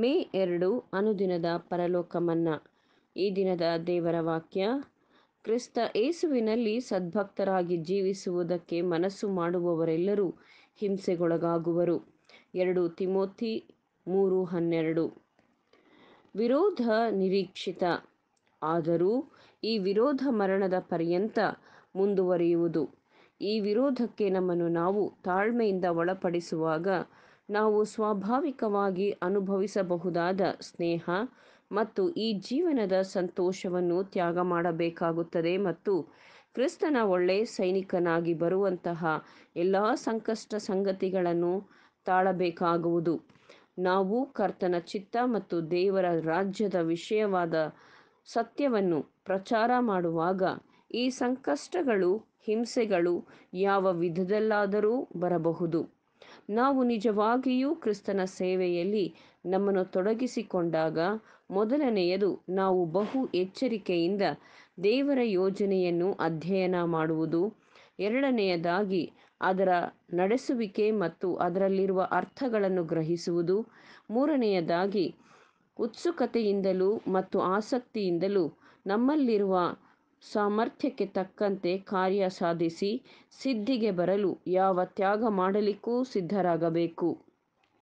ಮೇ ಎರಡು ಅನುದಿನದ ಪರಲೋಕ ಮನ್ನಾ ಈ ದಿನದ ದೇವರ ವಾಕ್ಯ ಕ್ರಿಸ್ತ ಏಸುವಿನಲ್ಲಿ ಸದ್ಭಕ್ತರಾಗಿ ಜೀವಿಸುವುದಕ್ಕೆ ಮನಸ್ಸು ಮಾಡುವವರೆಲ್ಲರೂ ಹಿಂಸೆಗೊಳಗಾಗುವರು ಎರಡು ತಿಮೋತಿ ಮೂರು ಹನ್ನೆರಡು ವಿರೋಧ ನಿರೀಕ್ಷಿತ ಆದರೂ ಈ ವಿರೋಧ ಮರಣದ ಪರ್ಯಂತ ಮುಂದುವರಿಯುವುದು ಈ ವಿರೋಧಕ್ಕೆ ನಮ್ಮನ್ನು ನಾವು ತಾಳ್ಮೆಯಿಂದ ಒಳಪಡಿಸುವಾಗ ನಾವು ಸ್ವಾಭಾವಿಕವಾಗಿ ಅನುಭವಿಸಬಹುದಾದ ಸ್ನೇಹ ಮತ್ತು ಈ ಜೀವನದ ಸಂತೋಷವನ್ನು ತ್ಯಾಗ ಮಾಡಬೇಕಾಗುತ್ತದೆ ಮತ್ತು ಕ್ರಿಸ್ತನ ಒಳ್ಳೆ ಸೈನಿಕನಾಗಿ ಬರುವಂತಹ ಎಲ್ಲ ಸಂಕಷ್ಟ ಸಂಗತಿಗಳನ್ನು ತಾಳಬೇಕಾಗುವುದು ನಾವು ಕರ್ತನ ಚಿತ್ತ ಮತ್ತು ದೇವರ ರಾಜ್ಯದ ವಿಷಯವಾದ ಸತ್ಯವನ್ನು ಪ್ರಚಾರ ಮಾಡುವಾಗ ಈ ಸಂಕಷ್ಟಗಳು ಹಿಂಸೆಗಳು ಯಾವ ವಿಧದಲ್ಲಾದರೂ ಬರಬಹುದು ನಾವು ನಿಜವಾಗಿಯೂ ಕ್ರಿಸ್ತನ ಸೇವೆಯಲ್ಲಿ ನಮ್ಮನ್ನು ತೊಡಗಿಸಿಕೊಂಡಾಗ ಮೊದಲನೆಯದು ನಾವು ಬಹು ಎಚ್ಚರಿಕೆಯಿಂದ ದೇವರ ಯೋಜನೆಯನ್ನು ಅಧ್ಯಯನ ಮಾಡುವುದು ಎರಡನೆಯದಾಗಿ ಅದರ ನಡೆಸುವಿಕೆ ಮತ್ತು ಅದರಲ್ಲಿರುವ ಅರ್ಥಗಳನ್ನು ಗ್ರಹಿಸುವುದು ಮೂರನೆಯದಾಗಿ ಉತ್ಸುಕತೆಯಿಂದಲೂ ಮತ್ತು ಆಸಕ್ತಿಯಿಂದಲೂ ನಮ್ಮಲ್ಲಿರುವ ಸಾಮರ್ಥ್ಯಕ್ಕೆ ತಕ್ಕಂತೆ ಕಾರ್ಯ ಸಾಧಿಸಿ ಸಿದ್ಧಿಗೆ ಬರಲು ಯಾವ ತ್ಯಾಗ ಮಾಡಲಿಕ್ಕೂ ಸಿದ್ಧರಾಗಬೇಕು